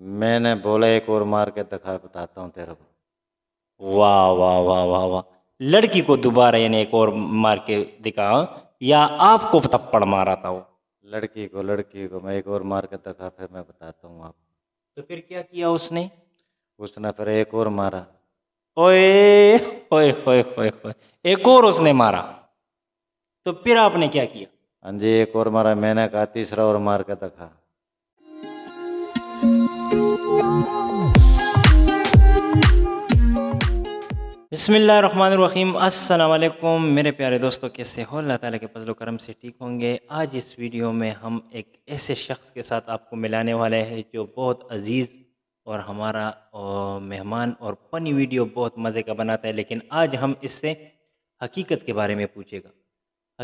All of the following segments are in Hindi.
मैंने बोला एक और मार के दिखा बताता हूँ तेरे को वाह वाह वाह वाह वाह लड़की को दोबारा यानी एक और मार के दिखा हाँ? या आपको थप्पड़ मारा था वो लड़की को लड़की को मैं एक और मार के दिखा फिर मैं बताता हूँ आपको तो फिर क्या किया उसने उसने फिर एक और मारा ओए ओए ओए ओए ओए एक और उसने मारा तो फिर आपने क्या किया हाँ जी एक और मारा मैंने कहा तीसरा और मार के दिखा बसमिलीम अल्लाम मेरे प्यारे दोस्तों कैसे हो अल्लाह ताला के फजल करम से ठीक होंगे आज इस वीडियो में हम एक ऐसे शख्स के साथ आपको मिलाने वाले हैं जो बहुत अज़ीज़ और हमारा मेहमान और पनी वीडियो बहुत मज़े का बनाता है लेकिन आज हम इससे हकीकत के बारे में पूछेगा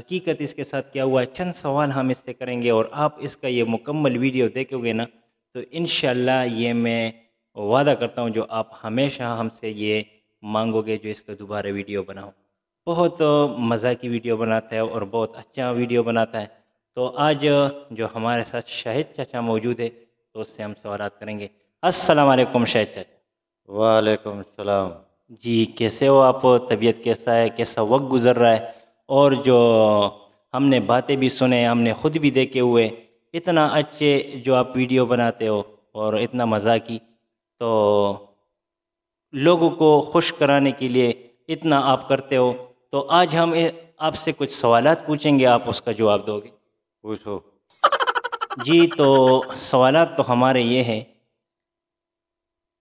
हकीकत इसके साथ क्या हुआ है चंद सवाल हम इससे करेंगे और आप इसका ये मुकम्मल वीडियो देखोगे ना तो इन ये मैं वादा करता हूँ जो आप हमेशा हमसे ये मांगोगे जो इसका दोबारा वीडियो बनाओ बहुत मज़ा की वीडियो बनाता है और बहुत अच्छा वीडियो बनाता है तो आज जो हमारे साथ शाहिद चाचा मौजूद है तो उससे हम सवाल करेंगे असलम शाहिद चाचा वालेकुम सलाम जी कैसे हो आप तबीयत कैसा है कैसा वक्त गुजर रहा है और जो हमने बातें भी सुने हमने ख़ुद भी देखे हुए इतना अच्छे जो आप वीडियो बनाते हो और इतना मज़ा की तो लोगों को खुश कराने के लिए इतना आप करते हो तो आज हम आपसे कुछ सवाल पूछेंगे आप उसका जवाब दोगे पूछो जी तो सवाल तो हमारे ये हैं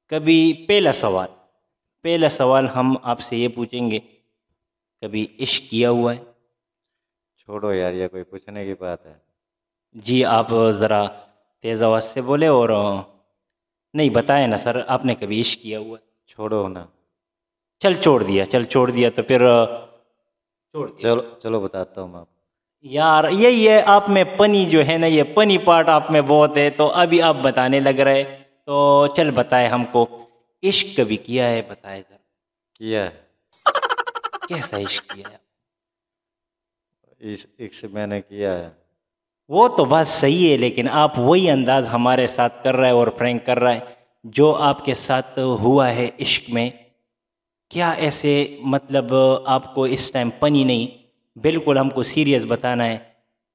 कभी पहला सवाल पहला सवाल हम आपसे ये पूछेंगे कभी इश्क किया हुआ है छोड़ो यार ये कोई पूछने की बात है जी आप ज़रा तेज़ आवाज़ से बोले और नहीं बताए ना सर आपने कभी इश्क किया हुआ छोड़ो ना चल छोड़ दिया चल छोड़ दिया तो फिर छोड़ चलो चलो बताता हूँ आप यार यही है आप में पनी जो है ना ये पनी पार्ट आप में बहुत है तो अभी आप बताने लग रहे तो चल बताए हमको इश्क कभी किया है बताए सर किया है कैसा इश्क किया है इस इश्क मैंने किया है वो तो बात सही है लेकिन आप वही अंदाज हमारे साथ कर रहे हैं और फ्रैंक कर रहा है जो आपके साथ हुआ है इश्क में क्या ऐसे मतलब आपको इस टाइम पनी नहीं बिल्कुल हमको सीरियस बताना है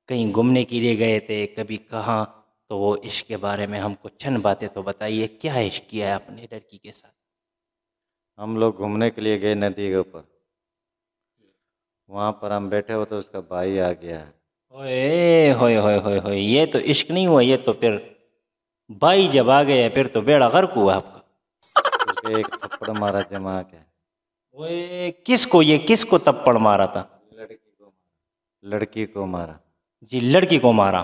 कहीं घूमने के लिए गए थे कभी कहाँ तो वो इश्क के बारे में हमको चंद बातें तो बताइए क्या इश्क किया है आपने लड़की के साथ हम लोग घूमने के लिए गए नदी के ऊपर वहाँ पर हम बैठे हो तो उसका भाई आ गया है होए होए होए होए ये तो इश्क नहीं हुआ ये तो फिर भाई जब आ गए फिर तो बेड़ा गर्क हुआ आपका एक थप्पड़ मारा जमा के ओए किसको ये किसको थप्पड़ मारा था लड़की को लड़की को मारा जी लड़की को मारा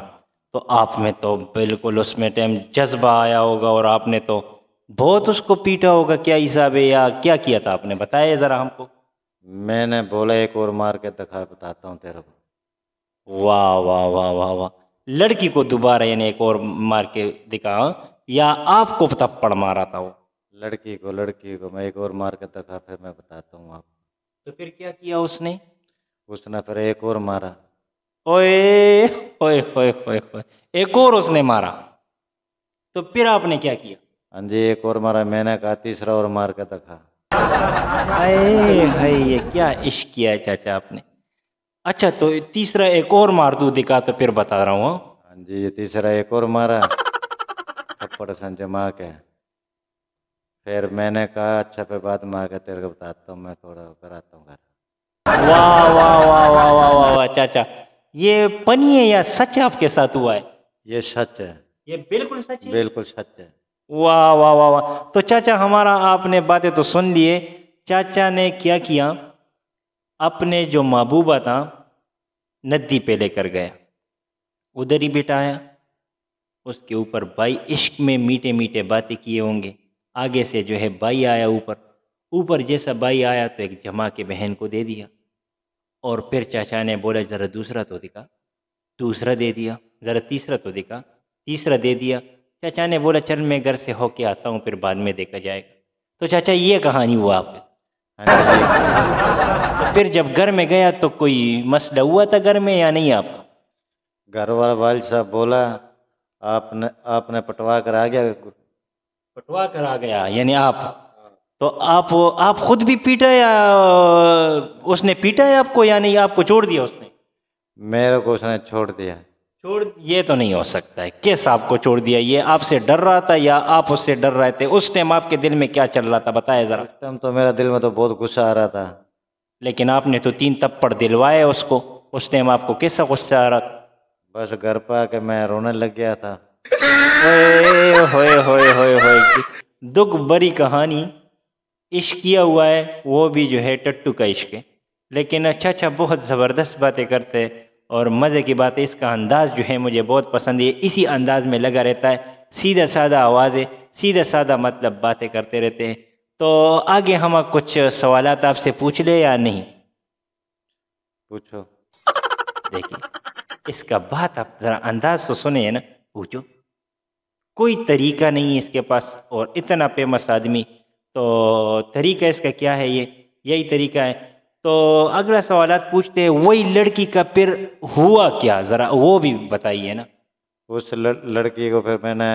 तो आप में तो बिल्कुल उसमें टाइम जज्बा आया होगा और आपने तो बहुत उसको पीटा होगा क्या हिसाब है या क्या किया था आपने बताया ज़रा हमको मैंने बोला एक और मार के दिखा बताता हूँ तेरा को वाह वाह वाह वाह वाह लड़की को दोबारा यानी एक और मार के दिखा हाँ? या आपको थप्पड़ मारा था वो लड़की को लड़की को मैं एक और मार के दिखा फिर मैं बताता हूँ आपको तो फिर क्या किया उसने उसने फिर एक और मारा ओए ओए ओए ओए ओए एक और उसने मारा तो फिर आपने क्या किया हाँ जी एक और मारा मैंने कहा तीसरा और मार के दिखा अरे हाय ये क्या इश्क किया है चाचा आपने अच्छा तो तीसरा एक और मार तू दिखा तो फिर बता रहा हूँ हाँ।, हाँ जी ये तीसरा एक और मारा थप्पड़ संजय माँ के फिर मैंने कहा अच्छा पे बात में के तेरे को बताता हूँ मैं थोड़ा कराता हूँ घर वाह वाह वाह वाह वाह वाह वाह चाचा अच्छा, अच्छा। ये पनी है या सच आपके साथ हुआ है ये सच है ये बिल्कुल सच है बिल्कुल सच है वाह वाह वाह वाह तो चाचा हमारा आपने बातें तो सुन लिए चाचा ने क्या किया अपने जो महबूबा था नदी पे लेकर गया उधर ही बिठाया उसके ऊपर भाई इश्क में मीठे मीठे बातें किए होंगे आगे से जो है भाई आया ऊपर ऊपर जैसा भाई आया तो एक जमा के बहन को दे दिया और फिर चाचा ने बोला ज़रा दूसरा तो दिखा दूसरा दे दिया ज़रा तीसरा तो दिखा तीसरा दे दिया चाचा ने बोला चल मैं घर से होके आता हूँ फिर बाद में देखा जाएगा तो चाचा ये कहानी हुआ आप फिर जब घर में गया तो कोई मसला हुआ था घर में या नहीं आपका घर वाला वाल साहब बोला आपने आपने पटवा कर आ गया पटवा कर आ गया यानी आप तो आप आप खुद भी पीटा या उसने पीटा है आपको या नहीं आपको छोड़ दिया उसने मेरे को उसने छोड़ दिया छोड़ ये तो नहीं हो सकता है किस आपको छोड़ दिया ये आपसे डर रहा था या आप उससे डर रहे थे उस टाइम आपके दिल में क्या चल रहा था बताया जरा उस टाइम तो मेरा दिल में तो बहुत गुस्सा आ रहा था लेकिन आपने तो तीन तप्पड़ दिलवाए उसको उस टाइम आपको कैसा गुस्सा आ रहा बस घर पर आके मैं रोने लग गया था दुख बरी कहानी इश्क किया हुआ है वो भी जो है टट्टू का इश्क है लेकिन अच्छा अच्छा बहुत ज़बरदस्त बातें करते हैं और मज़े की बात है इसका अंदाज़ जो है मुझे बहुत पसंद है इसी अंदाज़ में लगा रहता है सीधा साधा आवाज़ें सीधा साधा मतलब बातें करते रहते हैं तो आगे हम कुछ सवाल आपसे पूछ ले या नहीं पूछो देखिए इसका बात आप ज़रा अंदाज तो सुने ना पूछो कोई तरीका नहीं है इसके पास और इतना फेमस आदमी तो तरीका इसका क्या है ये यही तरीका है तो अगला सवाल पूछते हैं वही लड़की का फिर हुआ क्या ज़रा वो भी बताइए ना उस लड़की को फिर मैंने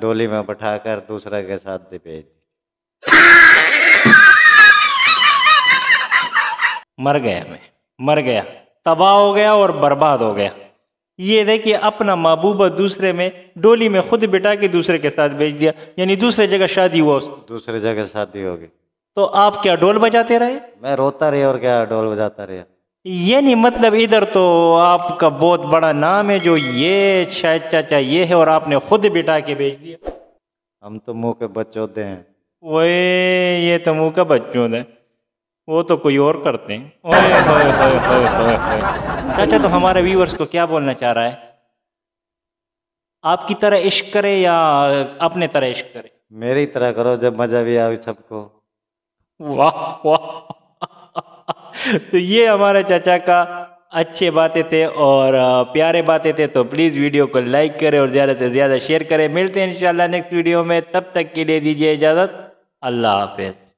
डोली में बैठा कर दूसरा के साथ भेज दिया मर गया मैं मर गया तबाह हो गया और बर्बाद हो गया ये देखिए अपना महबूबा दूसरे में डोली में खुद बिठा के दूसरे के साथ भेज दिया यानी दूसरे जगह शादी हुआ दूसरे जगह शादी हो गई तो आप क्या डोल बजाते रहे मैं रोता रहे और क्या डोल बजाता रहे ये नहीं मतलब इधर तो आपका बहुत बड़ा नाम है जो ये शायद चाचा ये है और आपने खुद बिठा के भेज दिया हम तो मुँह के बच्चों हैं ओए ये तो मुँह का बच्चों है वो तो कोई और करते हैं अच्छा चाचा तो हमारे व्यूवर्स को क्या बोलना चाह रहा है आपकी तरह इश्क करे या अपने तरह इश्क करे मेरी तरह करो जब मजा भी आवे सबको वाह वाह तो ये हमारे चाचा का अच्छे बातें थे और प्यारे बातें थे तो प्लीज़ वीडियो को लाइक करें और ज़्यादा से ज़्यादा शेयर करें मिलते हैं इंशाल्लाह नेक्स्ट वीडियो में तब तक के लिए दीजिए इजाज़त अल्लाह हाफिज़